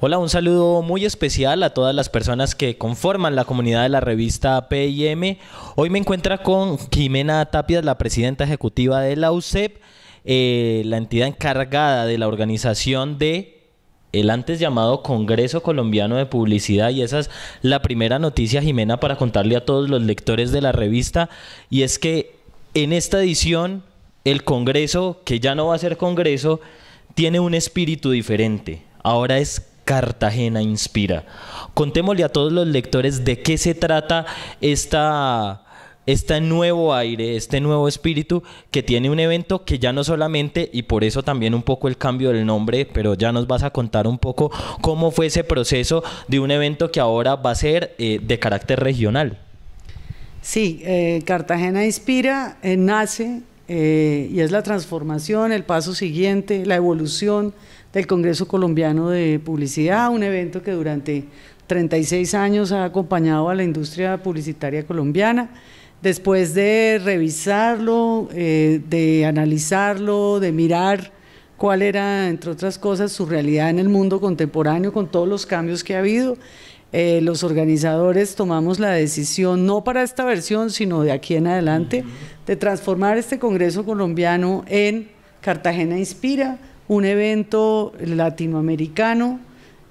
Hola, un saludo muy especial a todas las personas que conforman la comunidad de la revista PIM. Hoy me encuentro con Jimena Tapia, la presidenta ejecutiva de la UCEP, eh, la entidad encargada de la organización del antes llamado Congreso Colombiano de Publicidad y esa es la primera noticia Jimena para contarle a todos los lectores de la revista y es que en esta edición el Congreso, que ya no va a ser Congreso, tiene un espíritu diferente. Ahora es Cartagena Inspira. Contémosle a todos los lectores de qué se trata esta, este nuevo aire, este nuevo espíritu que tiene un evento que ya no solamente, y por eso también un poco el cambio del nombre, pero ya nos vas a contar un poco cómo fue ese proceso de un evento que ahora va a ser eh, de carácter regional. Sí, eh, Cartagena Inspira eh, nace y es la transformación, el paso siguiente, la evolución del Congreso Colombiano de Publicidad, un evento que durante 36 años ha acompañado a la industria publicitaria colombiana. Después de revisarlo, eh, de analizarlo, de mirar cuál era, entre otras cosas, su realidad en el mundo contemporáneo con todos los cambios que ha habido. Eh, los organizadores tomamos la decisión, no para esta versión, sino de aquí en adelante, de transformar este Congreso colombiano en Cartagena Inspira, un evento latinoamericano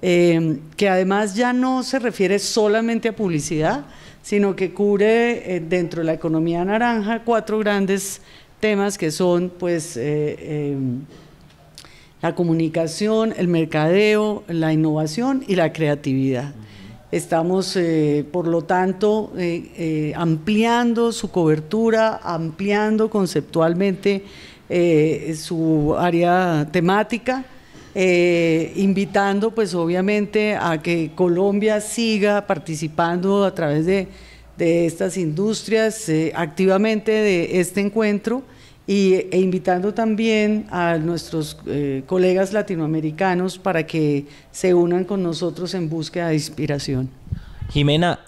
eh, que además ya no se refiere solamente a publicidad, sino que cubre eh, dentro de la economía naranja cuatro grandes temas que son pues eh, la comunicación, el mercadeo, la innovación y la creatividad. Estamos, por lo tanto, ampliando su cobertura, ampliando conceptualmente eh, su área temática, eh, invitando pues obviamente a que Colombia siga participando a través de, estas industrias eh, activamente de este encuentro e invitando también a nuestros colegas latinoamericanos para que se unan con nosotros en búsqueda de inspiración. Jimena,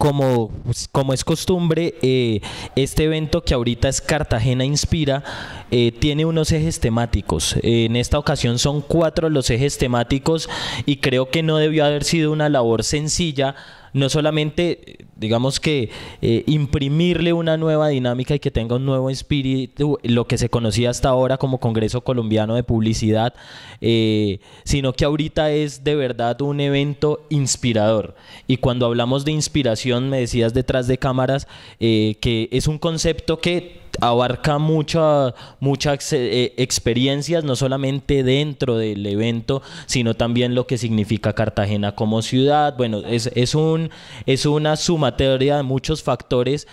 como, pues, como es costumbre, eh, este evento que ahorita es Cartagena Inspira eh, tiene unos ejes temáticos. en esta ocasión son cuatro los ejes temáticos y creo que no debió haber sido una labor sencilla, no solamente digamos que eh, imprimirle una nueva dinámica y que tenga un nuevo espíritu, lo que se conocía hasta ahora como Congreso Colombiano de Publicidad, eh, sino que ahorita es de verdad un evento inspirador. Y cuando hablamos de inspiración, me decías detrás de cámaras, eh, que es un concepto que abarca mucha, muchas eh, experiencias, no solamente dentro del evento, sino también lo que significa Cartagena como ciudad. Bueno, es, es, un, es una sumatoria de muchos factores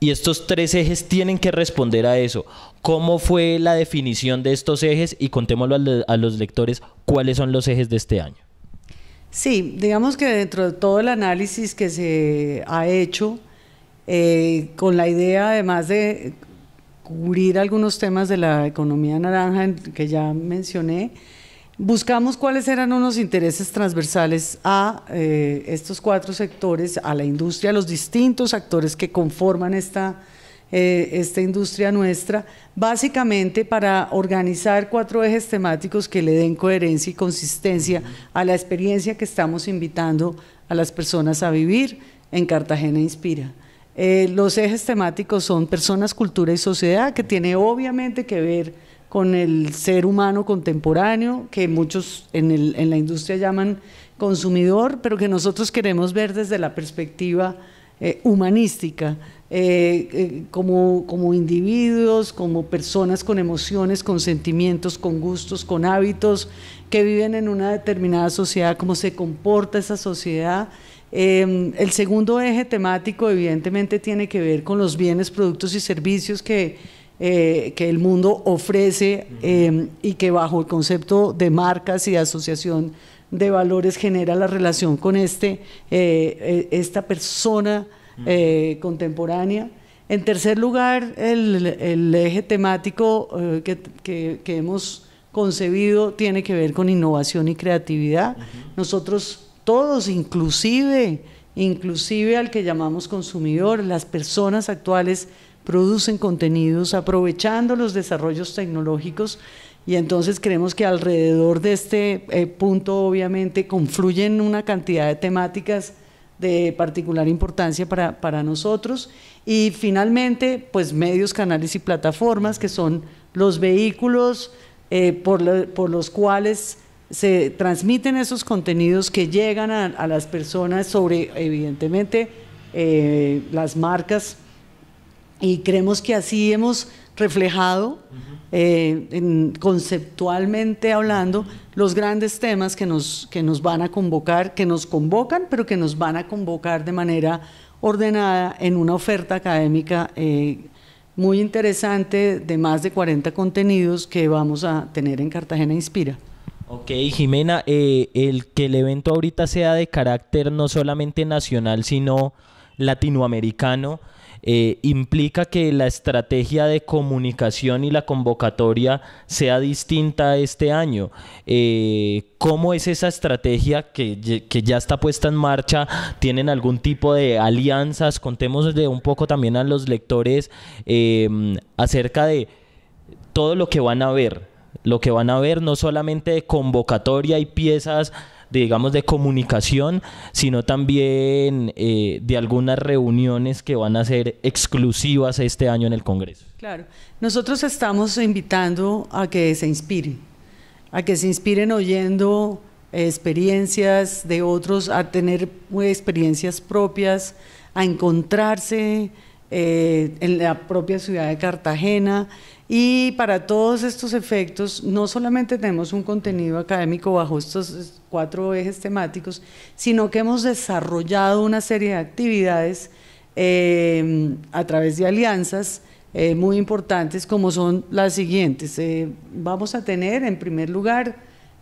y estos tres ejes tienen que responder a eso. ¿Cómo fue la definición de estos ejes? Y contémoslo a los lectores cuáles son los ejes de este año. Sí, digamos que dentro de todo el análisis que se ha hecho, eh, con la idea además de cubrir algunos temas de la economía naranja que ya mencioné. Buscamos cuáles eran unos intereses transversales a eh, estos cuatro sectores, a la industria, a los distintos actores que conforman esta, eh, esta industria nuestra, básicamente para organizar cuatro ejes temáticos que le den coherencia y consistencia a la experiencia que estamos invitando a las personas a vivir en Cartagena Inspira. Eh, los ejes temáticos son personas, cultura y sociedad, que tiene obviamente que ver con el ser humano contemporáneo, que muchos en, la industria llaman consumidor, pero que nosotros queremos ver desde la perspectiva eh, humanística, eh, como, como individuos, como personas con emociones, con sentimientos, con gustos, con hábitos, que viven en una determinada sociedad, cómo se comporta esa sociedad Em, el segundo eje temático evidentemente tiene que ver con los bienes, productos y servicios que, eh, que el mundo ofrece em, y que bajo el concepto de marcas y de asociación de valores genera la relación con este, eh, e, esta persona eh, contemporánea. En tercer lugar, el, eje temático que, hemos concebido tiene que ver con innovación y creatividad. Nosotros todos, inclusive, inclusive al que llamamos consumidor, las personas actuales producen contenidos aprovechando los desarrollos tecnológicos y entonces creemos que alrededor de este eh, punto obviamente confluyen una cantidad de temáticas de particular importancia para, nosotros y finalmente pues medios, canales y plataformas que son los vehículos eh, por los cuales se transmiten esos contenidos que llegan a, las personas sobre, evidentemente, eh, las marcas y creemos que así hemos reflejado eh, conceptualmente hablando los grandes temas que nos, van a convocar, que nos convocan, pero que nos van a convocar de manera ordenada en una oferta académica eh, muy interesante de más de 40 contenidos que vamos a tener en Cartagena Inspira. Ok, Jimena, eh, el que el evento ahorita sea de carácter no solamente nacional, sino latinoamericano, eh, implica que la estrategia de comunicación y la convocatoria sea distinta este año. Eh, ¿Cómo es esa estrategia que, ya está puesta en marcha? ¿Tienen algún tipo de alianzas? Contemos de un poco también a los lectores acerca de todo lo que van a ver lo que van a ver no solamente de convocatoria y piezas de, digamos, de comunicación, sino también eh, de algunas reuniones que van a ser exclusivas este año en el Congreso. Claro, nosotros estamos invitando a que se inspiren, a que se inspiren oyendo experiencias de otros, a tener experiencias propias, a encontrarse eh, en la propia ciudad de Cartagena. Y para todos estos efectos, no solamente tenemos un contenido académico bajo estos cuatro ejes temáticos, sino que hemos desarrollado una serie de actividades eh, a través de alianzas eh, muy importantes, como son las siguientes. vamos a tener, en primer lugar,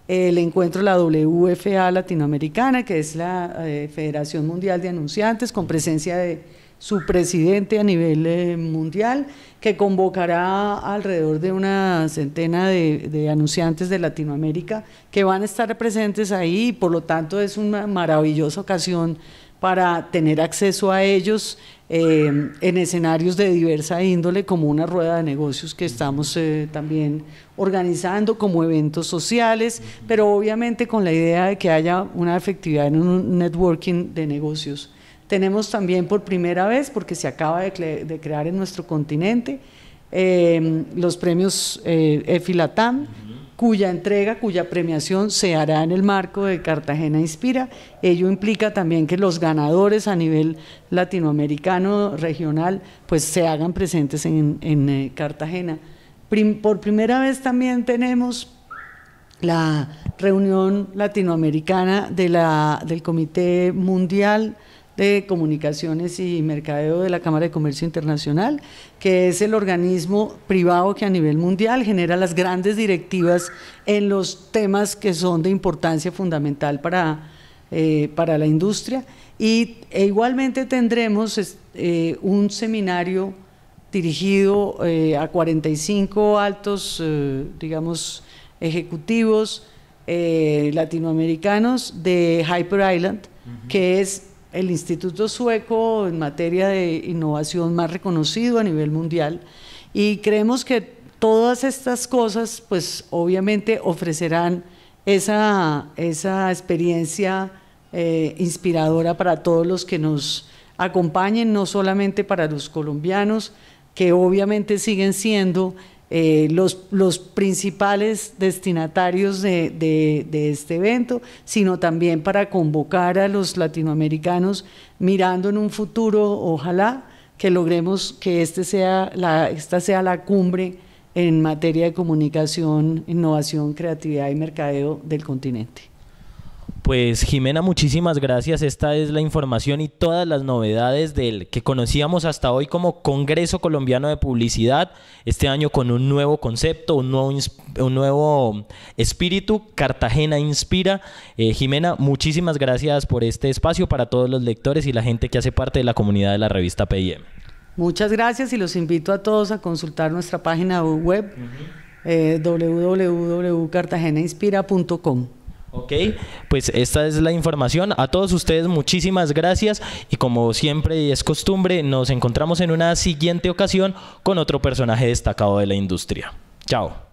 el encuentro de la WFA Latinoamericana, que es la Federación Mundial de Anunciantes, con presencia de su presidente a nivel eh, mundial, que convocará alrededor de una centena de, anunciantes de Latinoamérica que van a estar presentes ahí y por lo tanto es una maravillosa ocasión para tener acceso a ellos eh, en escenarios de diversa índole, como una rueda de negocios que estamos eh, también organizando, como eventos sociales, pero obviamente con la idea de que haya una efectividad en un networking de negocios tenemos también por primera vez, porque se acaba de, crear en nuestro continente, eh, los premios eh, EFILATAM, cuya entrega, cuya premiación se hará en el marco de Cartagena Inspira. Ello implica también que los ganadores a nivel latinoamericano, regional, pues se hagan presentes en, eh, Cartagena. por primera vez también tenemos la reunión latinoamericana de la, del Comité Mundial de Comunicaciones y Mercadeo de la Cámara de Comercio Internacional, que es el organismo privado que a nivel mundial genera las grandes directivas en los temas que son de importancia fundamental para, eh, para la industria. Y e igualmente tendremos eh, un seminario dirigido eh, a 45 altos, digamos, ejecutivos latinoamericanos de Hyper Island, que es el instituto sueco en materia de innovación más reconocido a nivel mundial y creemos que todas estas cosas pues obviamente ofrecerán esa, experiencia eh, inspiradora para todos los que nos acompañen, no solamente para los colombianos, que obviamente siguen siendo eh, los, principales destinatarios de, este evento, sino también para convocar a los latinoamericanos mirando en un futuro, ojalá, que logremos que este sea esta sea la cumbre en materia de comunicación, innovación, creatividad y mercadeo del continente. Pues Jimena, muchísimas gracias. Esta es la información y todas las novedades del que conocíamos hasta hoy como Congreso Colombiano de Publicidad, este año con un nuevo concepto, un nuevo, un nuevo espíritu, Cartagena Inspira. Eh, Jimena, muchísimas gracias por este espacio para todos los lectores y la gente que hace parte de la comunidad de la revista PIM. Muchas gracias y los invito a todos a consultar nuestra página web. Eh, www.cartagenainspira.com. Ok, pues esta es la información. A todos ustedes muchísimas gracias y como siempre es costumbre, nos encontramos en una siguiente ocasión con otro personaje destacado de la industria. Chao.